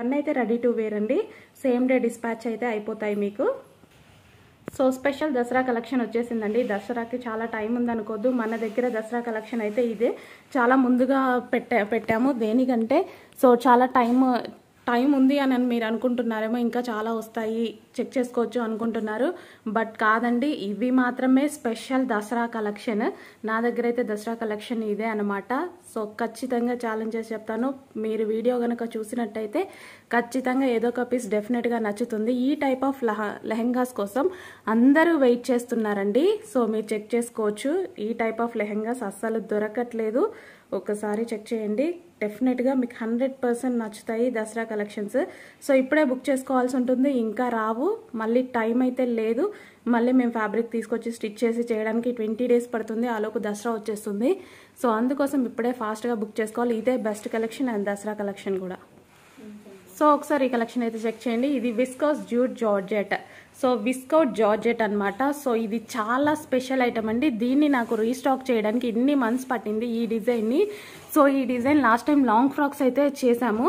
అన్నీ అయితే ready to wear అండి సేమ్ డే డిస్పాచ్ అయితే అయిపోతాయి మీకు సో స్పెషల్ దసరా కలెక్షన్ వచ్చేసిందండి దసరాకి చాలా టైం ఉందనుకోద్దు మన దగ్గర దసరా కలెక్షన్ అయితే ఇదే చాలా ముందుగా పెట్టా పెట్టాము దేనికంటే సో చాలా టైం టైం ఉంది అని మీరు అనుకుంటున్నారేమో ఇంకా చాలా వస్తాయి చెక్ చేసుకోవచ్చు అనుకుంటున్నారు బట్ కాదండి ఇవి మాత్రమే స్పెషల్ దసరా కలెక్షన్ నా దగ్గర అయితే దసరా కలెక్షన్ ఇదే అనమాట సో ఖచ్చితంగా ఛాలెంజ్ చేసి చెప్తాను మీరు వీడియో కనుక చూసినట్టయితే ఖచ్చితంగా ఏదో ఒక పీస్ డెఫినెట్గా నచ్చుతుంది ఈ టైప్ ఆఫ్ లెహెంగాస్ కోసం అందరూ వెయిట్ చేస్తున్నారండి సో మీరు చెక్ చేసుకోవచ్చు ఈ టైప్ ఆఫ్ లెహెంగాస్ అస్సలు దొరకట్లేదు ఒకసారి చెక్ చేయండి డెఫినెట్గా మీకు హండ్రెడ్ పర్సెంట్ నచ్చుతాయి దసరా కలెక్షన్స్ సో ఇప్పుడే బుక్ చేసుకోవాల్సి ఉంటుంది ఇంకా రావు మళ్ళీ టైం అయితే లేదు మళ్ళీ మేము ఫ్యాబ్రిక్ తీసుకొచ్చి స్టిచ్ చేసి చేయడానికి ట్వంటీ డేస్ పడుతుంది ఆలోపు దసరా వచ్చేస్తుంది సో అందుకోసం ఇప్పుడే ఫాస్ట్గా బుక్ చేసుకోవాలి ఇదే best collection and Dasara collection కూడా సో ఒకసారి ఈ కలెక్షన్ అయితే చెక్ చేయండి ఇది viscose jute georgette so viscose georgette అనమాట సో ఇది చాలా స్పెషల్ ఐటమ్ అండి దీన్ని నాకు రీస్టాక్ చేయడానికి ఇన్ని మంత్స్ పట్టింది ఈ డిజైన్ని సో ఈ design last time long frocks అయితే చేశాము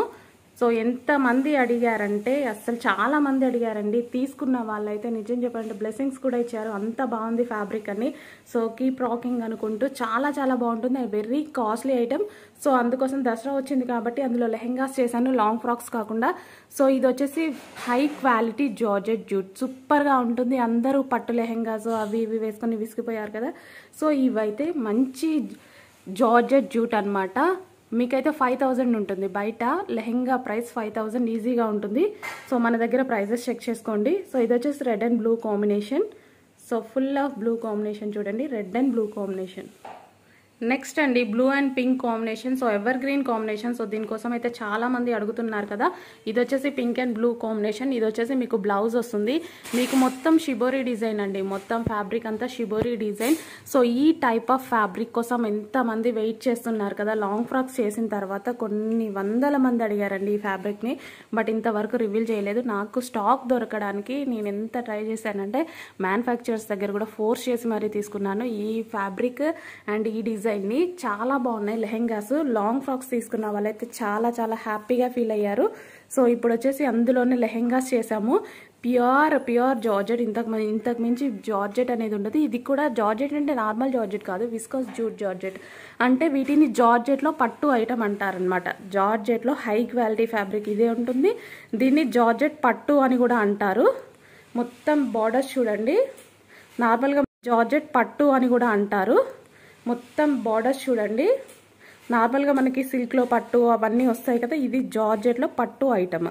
సో ఎంతమంది అడిగారంటే అసలు చాలామంది అడిగారండి తీసుకున్న వాళ్ళైతే నిజం చెప్పాలంటే బ్లెస్సింగ్స్ కూడా ఇచ్చారు అంత బాగుంది ఫ్యాబ్రిక్ అని సో కీప్ రాకింగ్ అనుకుంటూ చాలా చాలా బాగుంటుంది అది వెరీ కాస్ట్లీ ఐటమ్ సో అందుకోసం దసరా వచ్చింది కాబట్టి అందులో లెహెంగాస్ చేశాను లాంగ్ ఫ్రాక్స్ కాకుండా సో ఇది వచ్చేసి హై క్వాలిటీ జార్జెట్ జూట్ సూపర్గా ఉంటుంది అందరూ పట్టు లెహెంగాస్ అవి ఇవి వేసుకొని విసిగిపోయారు కదా సో ఇవైతే మంచి జార్జెట్ జూట్ అనమాట మీకైతే ఫైవ్ థౌజండ్ ఉంటుంది బయట లెహెంగా ప్రైస్ ఫైవ్ థౌజండ్ ఈజీగా ఉంటుంది సో మన దగ్గర ప్రైజెస్ చెక్ చేసుకోండి సో ఇది వచ్చేసి red and blue combination so full of blue combination చూడండి red and blue combination next అండి blue and pink combination so evergreen combination so దీనికోసం అయితే చాలా మంది అడుగుతున్నారు కదా ఇది వచ్చేసి పింక్ అండ్ బ్లూ కాంబినేషన్ ఇది వచ్చేసి మీకు బ్లౌజ్ వస్తుంది మీకు మొత్తం షిబోరీ డిజైన్ అండి మొత్తం ఫ్యాబ్రిక్ అంతా షిబోరీ డిజైన్ సో ఈ టైప్ ఆఫ్ ఫ్యాబ్రిక్ కోసం ఎంతమంది వెయిట్ చేస్తున్నారు కదా లాంగ్ ఫ్రాక్స్ చేసిన తర్వాత కొన్ని వందల మంది అడిగారండి ఈ ఫ్యాబ్రిక్ని బట్ ఇంతవరకు రివీల్ చేయలేదు నాకు స్టాక్ దొరకడానికి నేను ఎంత ట్రై చేశానంటే మ్యానుఫ్యాక్చరర్స్ దగ్గర కూడా ఫోర్స్ చేసి మరీ తీసుకున్నాను ఈ ఫ్యాబ్రిక్ అండ్ ఈ డిజైన్ డిజైన్ని చాలా బాగున్నాయి లెహెంగాస్ లాంగ్ ఫ్రాక్స్ తీసుకున్న వాళ్ళైతే చాలా చాలా హ్యాపీగా ఫీల్ అయ్యారు సో ఇప్పుడు వచ్చేసి అందులోనే లెహెంగాస్ చేసాము ప్యూర్ ప్యూర్ జార్జెట్ ఇంతకు ఇంతకు మించి జార్జెట్ అనేది ఉండదు ఇది కూడా జార్జెట్ అంటే నార్మల్ జార్జెట్ కాదు విస్కోస్ జూట్ జార్జెట్ అంటే వీటిని జార్జెట్లో పట్టు ఐటమ్ అంటారనమాట జార్జెట్లో హై క్వాలిటీ ఫ్యాబ్రిక్ ఇదే ఉంటుంది దీన్ని జార్జెట్ పట్టు అని కూడా అంటారు మొత్తం బార్డర్స్ చూడండి నార్మల్గా జార్జెట్ పట్టు అని కూడా అంటారు మొత్తం బార్డర్స్ చూడండి నార్మల్గా మనకి సిల్క్లో పట్టు అవన్నీ వస్తాయి కదా ఇది జార్జెట్లో పట్టు ఐటమ్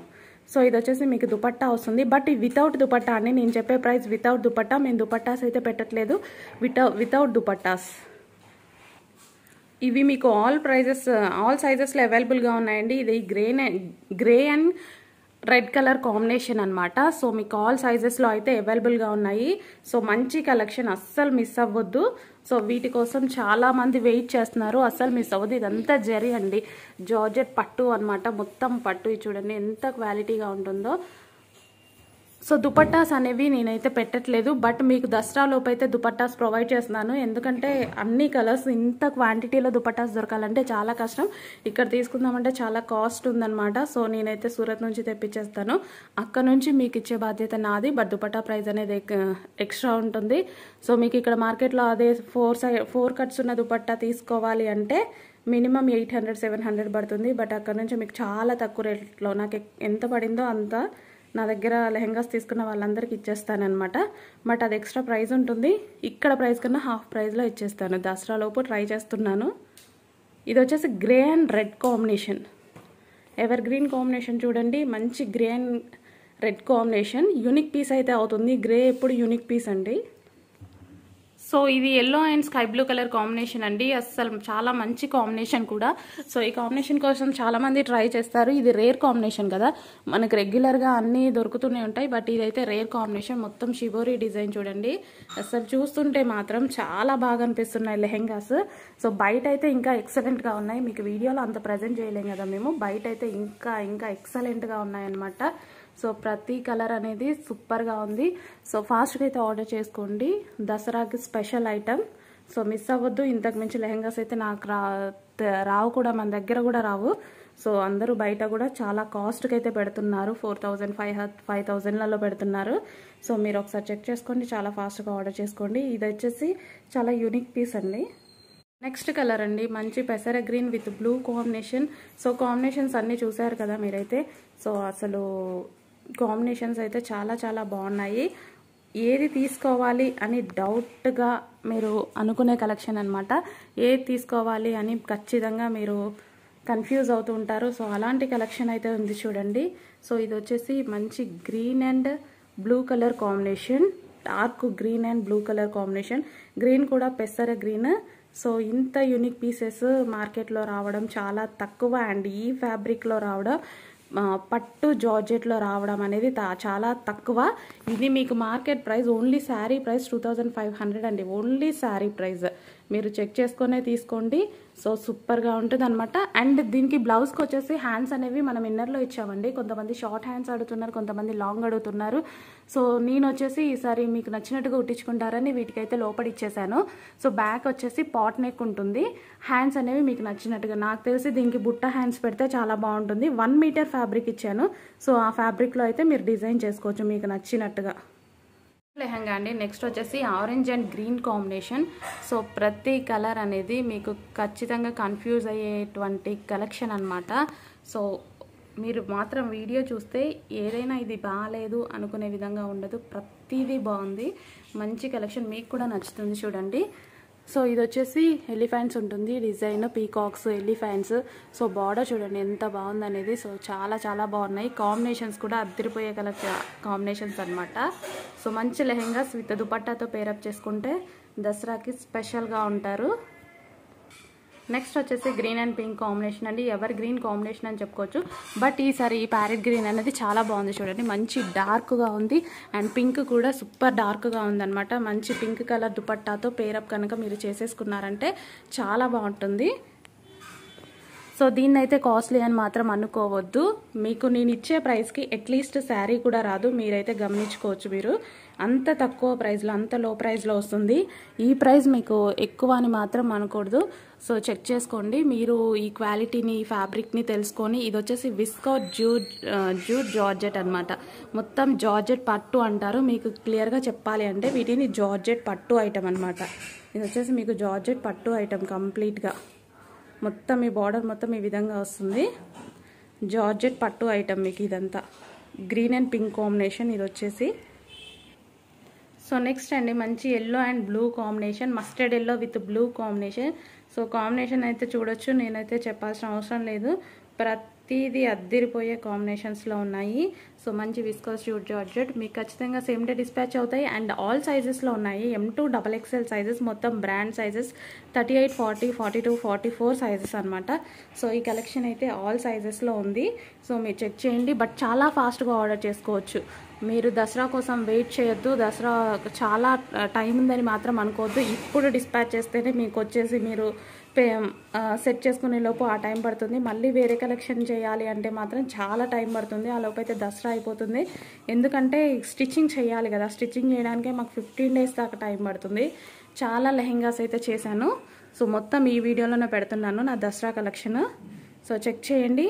సో ఇది వచ్చేసి మీకు దుపట్టా వస్తుంది బట్ వితౌట్ దుపట్టా అని నేను చెప్పే ప్రైస్ వితౌట్ దుపట్టా మేము దుపట్టాస్ అయితే పెట్టట్లేదు వితౌ వితౌట్ దుపట్టాస్ ఇవి మీకు ఆల్ ప్రైజెస్ ఆల్ సైజెస్లో అవైలబుల్గా ఉన్నాయండి ఇది grey grey and red colour combination అనమాట సో మీకు ఆల్ సైజెస్లో అయితే అవైలబుల్గా ఉన్నాయి సో మంచి కలెక్షన్ అస్సలు మిస్ అవ్వద్దు సో వీటి కోసం చాలామంది వెయిట్ చేస్తున్నారు అస్సలు మిస్ అవ్వదు ఇదంతా జరి అండి జార్జెట్ పట్టు అనమాట మొత్తం పట్టు చూడండి ఎంత క్వాలిటీగా ఉంటుందో సో దుపట్టాస్ అనేవి నేనైతే పెట్టట్లేదు బట్ మీకు దసరా అయితే దుపట్టాస్ ప్రొవైడ్ చేస్తున్నాను ఎందుకంటే అన్ని కలర్స్ ఇంత క్వాంటిటీలో దుపట్టాస్ దొరకాలంటే చాలా కష్టం ఇక్కడ తీసుకుందామంటే చాలా కాస్ట్ ఉందనమాట సో నేనైతే సూరత్ నుంచి తెప్పించేస్తాను అక్కడ నుంచి మీకు ఇచ్చే బాధ్యత నాది బట్ దుపట్టా ప్రైస్ అనేది ఎక్స్ట్రా ఉంటుంది సో మీకు ఇక్కడ మార్కెట్లో అదే ఫోర్ సై ఫోర్ కట్స్ ఉన్న దుపట్టా తీసుకోవాలి అంటే minimum eight hundred seven hundred పడుతుంది బట్ అక్కడ నుంచి మీకు చాలా తక్కువ రేట్లో నాకు ఎంత పడిందో అంత నా దగ్గర లెహెంగాస్ తీసుకున్న వాళ్ళందరికీ ఇచ్చేస్తానమాట బట్ అది ఎక్స్ట్రా ప్రైస్ ఉంటుంది ఇక్కడ ప్రైస్ కన్నా హాఫ్ ప్రైస్లో ఇచ్చేస్తాను దసరా లోపు ట్రై చేస్తున్నాను ఇది వచ్చేసి grey and red combination evergreen combination చూడండి మంచి grey and red combination unique piece అయితే అవుతుంది గ్రే ఎప్పుడు యూనిక్ పీస్ అండి సో ఇది yellow and sky blue colour combination అండి అస్సలు చాలా మంచి కాంబినేషన్ కూడా సో ఈ కాంబినేషన్ కోసం చాలామంది ట్రై చేస్తారు ఇది రేర్ కాంబినేషన్ కదా మనకు రెగ్యులర్గా అన్నీ దొరుకుతూనే ఉంటాయి బట్ ఇదైతే రేర్ కాంబినేషన్ మొత్తం షిబోరీ డిజైన్ చూడండి అసలు చూస్తుంటే మాత్రం చాలా బాగా అనిపిస్తున్నాయి లెహెంగాస్ సో బయట అయితే ఇంకా ఎక్సలెంట్గా ఉన్నాయి మీకు వీడియోలో అంత ప్రజెంట్ చేయలేం కదా మేము బయట అయితే ఇంకా ఇంకా ఎక్సలెంట్గా ఉన్నాయన్నమాట సో ప్రతి కలర్ అనేది సూపర్గా ఉంది సో ఫాస్ట్గా అయితే ఆర్డర్ చేసుకోండి దసరాకి స్పెషల్ ఐటమ్ సో మిస్ అవ్వద్దు ఇంతకు మించి లెహెంగాస్ అయితే నాకు రా రావు కూడా మన దగ్గర కూడా రావు సో అందరూ బయట కూడా చాలా కాస్ట్కి అయితే పెడుతున్నారు ఫోర్ థౌజండ్ ఫైవ్ ఫైవ్ థౌజండ్లలో పెడుతున్నారు సో మీరు ఒకసారి చెక్ చేసుకోండి చాలా ఫాస్ట్గా ఆర్డర్ చేసుకోండి ఇది వచ్చేసి చాలా యూనిక్ పీస్ అండి నెక్స్ట్ కలర్ అండి మంచి పెసర green with blue combination so combinations అన్నీ చూసారు కదా మీరైతే సో అసలు కాంబినేషన్స్ అయితే చాలా చాలా బాగున్నాయి ఏది తీసుకోవాలి అని డౌట్గా మీరు అనుకునే కలెక్షన్ అనమాట ఏది తీసుకోవాలి అని ఖచ్చితంగా మీరు కన్ఫ్యూజ్ అవుతూ ఉంటారు సో అలాంటి కలెక్షన్ అయితే ఉంది చూడండి సో ఇది వచ్చేసి మంచి green and blue colour combination dark green and blue colour combination green కూడా పెసర గ్రీన్ సో ఇంత యూనిక్ పీసెస్ మార్కెట్లో రావడం చాలా తక్కువ అండ్ ఈ ఫ్యాబ్రిక్లో రావడం పట్టు జార్జెట్లో రావడం అనేది చాలా తక్కువ ఇది మీకు market price only sari price two five hundred అండి ఓన్లీ శారీ ప్రైస్ మీరు చెక్ చేసుకునే తీసుకోండి సో సూపర్గా ఉంటుంది అనమాట అండ్ దీనికి బ్లౌజ్కి వచ్చేసి హ్యాండ్స్ అనేవి మనం ఇన్నర్లో ఇచ్చామండి కొంతమంది షార్ట్ హ్యాండ్స్ అడుగుతున్నారు కొంతమంది లాంగ్ అడుగుతున్నారు సో నేను వచ్చేసి ఈసారి మీకు నచ్చినట్టుగా కుట్టించుకుంటారని వీటికైతే లోపల ఇచ్చేసాను సో బ్యాక్ వచ్చేసి పాట్ నెక్ ఉంటుంది హ్యాండ్స్ అనేవి మీకు నచ్చినట్టుగా నాకు తెలిసి దీనికి బుట్ట హ్యాండ్స్ పెడితే చాలా బాగుంటుంది వన్ మీటర్ ఫ్యాబ్రిక్ ఇచ్చాను సో ఆ ఫ్యాబ్రిక్లో అయితే మీరు డిజైన్ చేసుకోవచ్చు మీకు నచ్చినట్టుగా లెహంగా అండి నెక్స్ట్ వచ్చేసి orange and green combination so ప్రతి కలర్ అనేది మీకు ఖచ్చితంగా కన్ఫ్యూజ్ అయ్యేటువంటి కలెక్షన్ అనమాట సో మీరు మాత్రం వీడియో చూస్తే ఏదైనా ఇది బాగాలేదు అనుకునే విధంగా ఉండదు ప్రతిదీ బాగుంది మంచి కలెక్షన్ మీకు కూడా నచ్చుతుంది చూడండి సో ఇది వచ్చేసి ఎలిఫెంట్స్ ఉంటుంది design peacocks elephants so border చూడండి ఎంత బాగుందనేది సో చాలా చాలా బాగున్నాయి కాంబినేషన్స్ కూడా అద్దరిపోయే గల కాంబినేషన్స్ అనమాట సో మంచి లెహెంగాస్ విత్ దుపట్టాతో పేరప్ చేసుకుంటే దసరాకి స్పెషల్గా ఉంటారు నెక్స్ట్ వచ్చేసి గ్రీన్ అండ్ పింక్ కాంబినేషన్ అండి ఎవర్ గ్రీన్ కాంబినేషన్ అని చెప్పుకోవచ్చు బట్ ఈసారి ఈ ప్యారెట్ గ్రీన్ అనేది చాలా బాగుంది చూడండి మంచి డార్క్గా ఉంది అండ్ పింక్ కూడా సూపర్ డార్క్గా ఉందనమాట మంచి పింక్ కలర్ దుపట్టాతో పేరప్ కనుక మీరు చేసేసుకున్నారంటే చాలా బాగుంటుంది సో దీన్ని అయితే కాస్ట్లీ అని మాత్రం అనుకోవద్దు మీకు నేను ఇచ్చే ప్రైస్కి అట్లీస్ట్ శారీ కూడా రాదు మీరైతే గమనించుకోవచ్చు మీరు అంత తక్కువ ప్రైస్లో అంత లో ప్రైస్లో వస్తుంది ఈ ప్రైస్ మీకు ఎక్కువ అని మాత్రం అనకూడదు సో చెక్ చేసుకోండి మీరు ఈ క్వాలిటీని ఈ ఫ్యాబ్రిక్ని తెలుసుకొని ఇది వచ్చేసి విస్కో జ్యూ జ్యూ జార్జెట్ అనమాట మొత్తం జార్జెట్ పట్టు అంటారు మీకు క్లియర్గా చెప్పాలి అంటే వీటిని జార్జెట్ పట్టు ఐటమ్ అనమాట ఇది వచ్చేసి మీకు జార్జెట్ పట్టు ఐటమ్ కంప్లీట్గా మొత్తం ఈ బార్డర్ మొత్తం ఈ విధంగా వస్తుంది జార్జెట్ పట్టు ఐటమ్ మీకు ఇదంతా గ్రీన్ అండ్ పింక్ కాంబినేషన్ ఇది వచ్చేసి సో నెక్స్ట్ అండి మంచి yellow and blue combination mustard yellow with blue combination so combination అయితే చూడొచ్చు నేనైతే చెప్పాల్సిన అవసరం లేదు ప్రతి ప్రతిదీ అద్దిరిపోయే కాంబినేషన్స్లో ఉన్నాయి సో మంచి విస్కోస్ జూట్ జార్జెట్ మీకు ఖచ్చితంగా సేమ్ డే డిస్పాచ్ అవుతాయి అండ్ ఆల్ సైజెస్లో ఉన్నాయి M two double XL sizes మొత్తం brand sizes thirty eight forty forty two forty four sizes అనమాట సో ఈ కలెక్షన్ అయితే ఆల్ సైజెస్లో ఉంది సో మీరు చెక్ చేయండి బట్ చాలా ఫాస్ట్గా ఆర్డర్ చేసుకోవచ్చు మీరు దసరా కోసం వెయిట్ చేయొద్దు దసరా చాలా టైం ఉందని మాత్రం అనుకోవద్దు ఇప్పుడు డిస్పాచ్ చేస్తేనే మీకు వచ్చేసి మీరు సెట్ చేసుకునే లోపు ఆ టైం పడుతుంది మళ్ళీ వేరే కలెక్షన్ చేయాలి అంటే మాత్రం చాలా టైం పడుతుంది ఆ లోపు అయితే దసరా అయిపోతుంది ఎందుకంటే స్టిచ్చింగ్ చేయాలి కదా స్టిచ్చింగ్ చేయడానికే మాకు ఫిఫ్టీన్ డేస్ దాకా టైం పడుతుంది చాలా లెహెంగాస్ అయితే చేశాను సో మొత్తం ఈ వీడియోలోనే పెడుతున్నాను నా దసరా కలెక్షన్ సో చెక్ చేయండి